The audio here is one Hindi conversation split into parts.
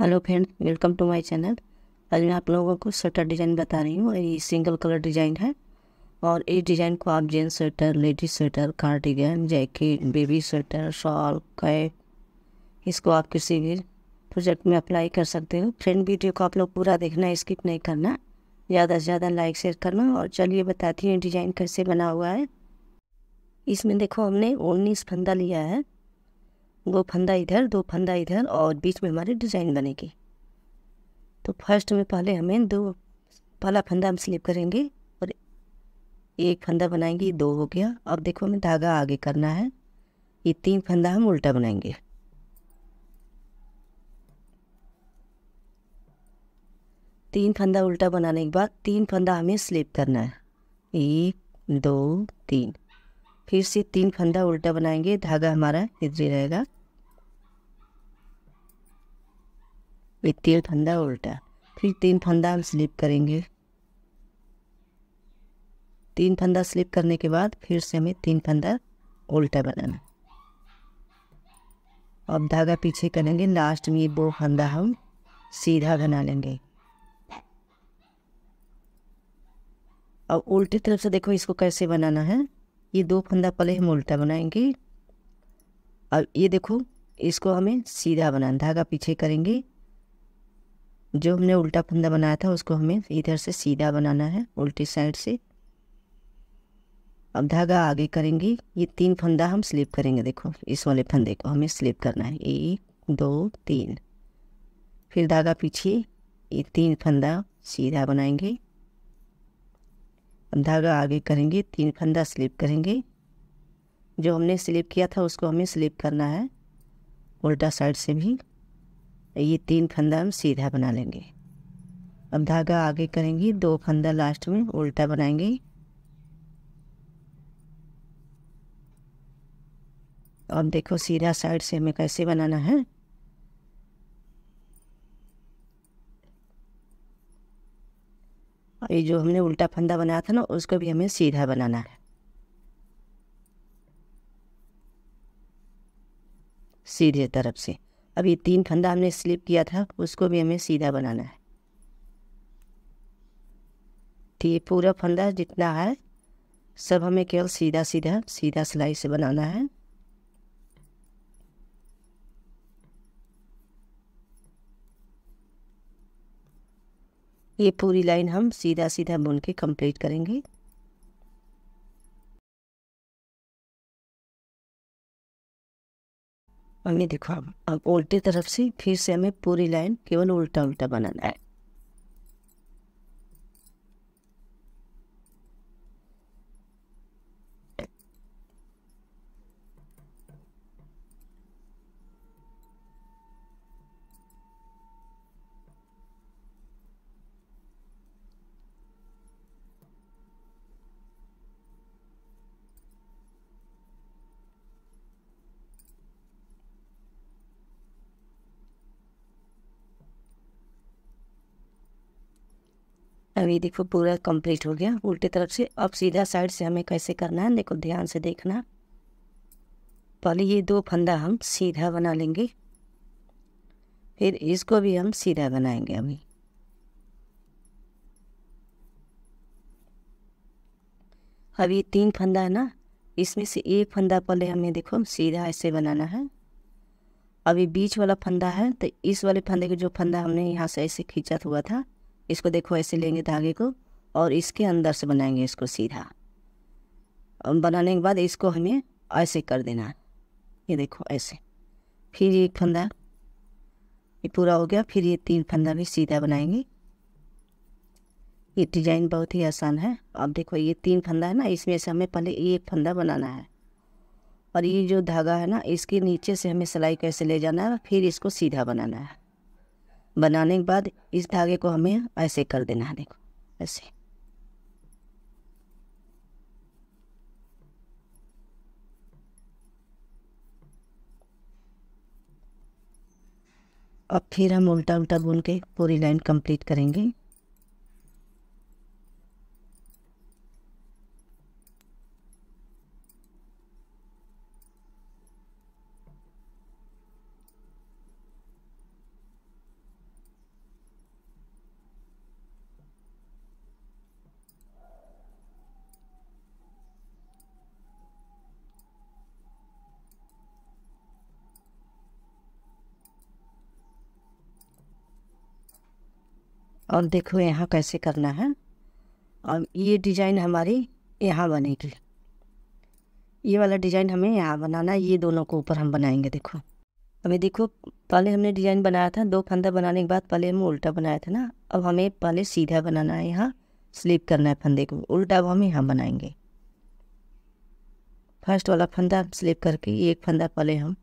hello friend welcome to my channel आज मैं आप लोगों को स्वेटर डिज़ाइन बता रही हूँ ये सिंगल कलर डिज़ाइन है और इस डिज़ाइन को आप gents sweater ladies sweater cardigan jacket baby sweater shawl cap इसको आप किसी भी प्रोजेक्ट में अप्लाई कर सकते हो फ्रेंड वीडियो को आप लोग पूरा देखना स्किप नहीं करना ज़्यादा से ज़्यादा लाइक शेयर करना और चलिए बताती हूँ डिज़ाइन कैसे बना हुआ है इसमें देखो हमने उन्नीस फंदा लिया है दो फंदा इधर दो फंदा इधर और बीच में हमारी डिज़ाइन बनेगी तो फर्स्ट में पहले हमें दो पहला फंदा हम स्लिप करेंगे और एक फंदा बनाएंगे दो हो गया अब देखो हमें धागा आगे करना है ये तीन फंदा हम उल्टा बनाएंगे तीन फंदा उल्टा बनाने के बाद तीन फंदा हमें स्लिप करना है एक दो तीन फिर से तीन फंदा उल्टा बनाएंगे धागा हमारा इधर रहेगा एक तीर फंदा उल्टा फिर तीन फंदा हम स्लिप करेंगे तीन फंदा स्लिप करने के बाद फिर से हमें तीन फंदा उल्टा बनाना अब धागा पीछे करेंगे लास्ट में वो फंदा हम सीधा बना लेंगे अब उल्टी तरफ से देखो इसको कैसे बनाना है ये दो फंदा पहले हम उल्टा बनाएंगे अब ये देखो इसको हमें सीधा बनाना धागा पीछे करेंगे जो हमने उल्टा फंदा बनाया था उसको हमें इधर से सीधा बनाना है उल्टी साइड से अब धागा आगे करेंगे ये तीन फंदा हम स्लिप करेंगे देखो इस वाले फंदे को हमें स्लिप करना है एक दो तीन फिर धागा पीछे ये तीन फंदा सीधा बनाएंगे अब धागा आगे करेंगे तीन फंदा स्लिप करेंगे जो हमने स्लिप किया था उसको हमें स्लिप करना है उल्टा साइड से भी ये तीन फंदा हम सीधा बना लेंगे अब धागा आगे करेंगे दो फंदा लास्ट में उल्टा बनाएंगे अब देखो सीधा साइड से हमें कैसे बनाना है ये जो हमने उल्टा फंदा बनाया था ना उसको भी हमें सीधा बनाना है सीधे तरफ से अभी तीन फंदा हमने स्लिप किया था उसको भी हमें सीधा बनाना है ठीक तो पूरा फंदा जितना है सब हमें केवल सीधा सीधा सीधा सिलाई से बनाना है ये पूरी लाइन हम सीधा सीधा बुन के कंप्लीट करेंगे अभी देखो अब अब उल्टी तरफ से फिर से हमें पूरी लाइन केवल उल्टा उल्टा बनाना है अब ये देखो पूरा कंप्लीट हो गया उल्टी तरफ से अब सीधा साइड से हमें कैसे करना है देखो ध्यान से देखना पहले ये दो फंदा हम सीधा बना लेंगे फिर इसको भी हम सीधा बनाएंगे अभी अब ये तीन फंदा है ना इसमें से एक फंदा पहले हमें देखो सीधा ऐसे बनाना है अभी बीच वाला फंदा है तो इस वाले फंदे के जो फंदा हमने यहाँ से ऐसे खींचा हुआ था इसको देखो ऐसे लेंगे धागे को और इसके अंदर से बनाएंगे इसको सीधा और बनाने के बाद इसको हमें ऐसे कर देना है ये देखो ऐसे फिर ये फंदा ये पूरा हो गया फिर ये तीन फंदा भी सीधा बनाएंगे ये डिजाइन बहुत ही आसान है अब देखो ये तीन फंदा है ना इसमें से हमें पहले एक फंदा बनाना है और ये जो धागा है ना इसके नीचे से हमें सिलाई कैसे ले जाना है फिर इसको सीधा बनाना है बनाने के बाद इस धागे को हमें ऐसे कर देना है देखो ऐसे अब फिर हम उल्टा उल्टा बुन के पूरी लाइन कंप्लीट करेंगे और देखो यहाँ कैसे करना है और ये डिज़ाइन हमारी यहाँ बनेगी ये वाला डिज़ाइन हमें यहाँ बनाना है ये दोनों को ऊपर हम बनाएंगे देखो अभी देखो पहले हमने डिज़ाइन बनाया था दो फंदा बनाने के बाद पहले हम उल्टा बनाया था ना अब हमें पहले सीधा बनाना है यहाँ स्लिप करना है फंदे को उल्टा अब हम यहाँ बनाएंगे फर्स्ट वाला फंदा स्लिप करके एक फंदा पहले हम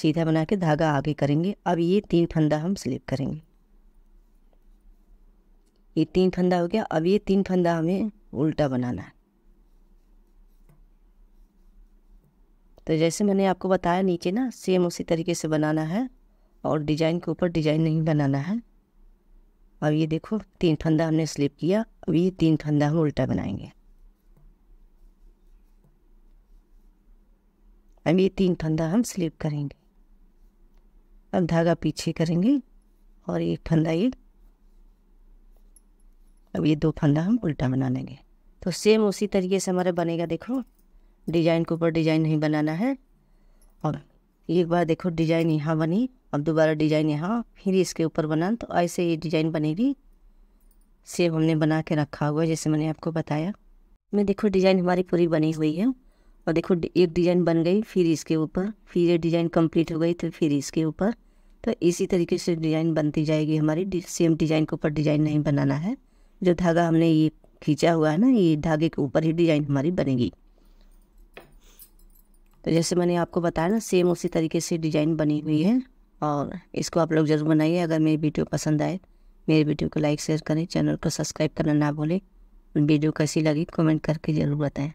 सीधा बना के धागा आगे करेंगे अब ये तीन फंदा हम स्लिप करेंगे ये तीन फंदा हो गया अब ये तीन फंदा हमें उल्टा बनाना है तो जैसे मैंने आपको बताया नीचे ना सेम उसी तरीके से बनाना है और डिजाइन के ऊपर डिजाइन नहीं बनाना है अब ये देखो तीन फंदा हमने स्लिप किया अब ये तीन फंदा हम उल्टा बनाएंगे अब ये तीन फंदा हम स्लिप करेंगे अब धागा पीछे करेंगे और एक फंदा ये अब ये दो फंदा हम उल्टा बना लेंगे तो सेम उसी तरीके से हमारा बनेगा देखो डिजाइन के ऊपर डिजाइन नहीं बनाना है और एक बार देखो डिजाइन यहाँ बनी अब दोबारा डिजाइन यहाँ फिर इसके ऊपर बना तो ऐसे ये डिजाइन बनेगी सेम हमने बना के रखा हुआ है जैसे मैंने आपको बताया मैं देखो डिज़ाइन हमारी पूरी बनी हुई है और देखो एक डिज़ाइन बन गई फिर इसके ऊपर फिर ये डिज़ाइन कंप्लीट हो गई तो फिर इसके ऊपर तो इसी तरीके से डिज़ाइन बनती जाएगी हमारी सेम डिज़ाइन के ऊपर डिज़ाइन नहीं बनाना है जो धागा हमने ये खींचा हुआ है ना ये धागे के ऊपर ही डिजाइन हमारी बनेगी तो जैसे मैंने आपको बताया ना सेम उसी तरीके से डिजाइन बनी हुई है और इसको आप लोग जरूर बनाइए अगर मेरी वीडियो पसंद आए मेरे वीडियो को लाइक शेयर करें चैनल को सब्सक्राइब करना ना भूलें वीडियो कैसी लगी कमेंट करके ज़रूर बताएं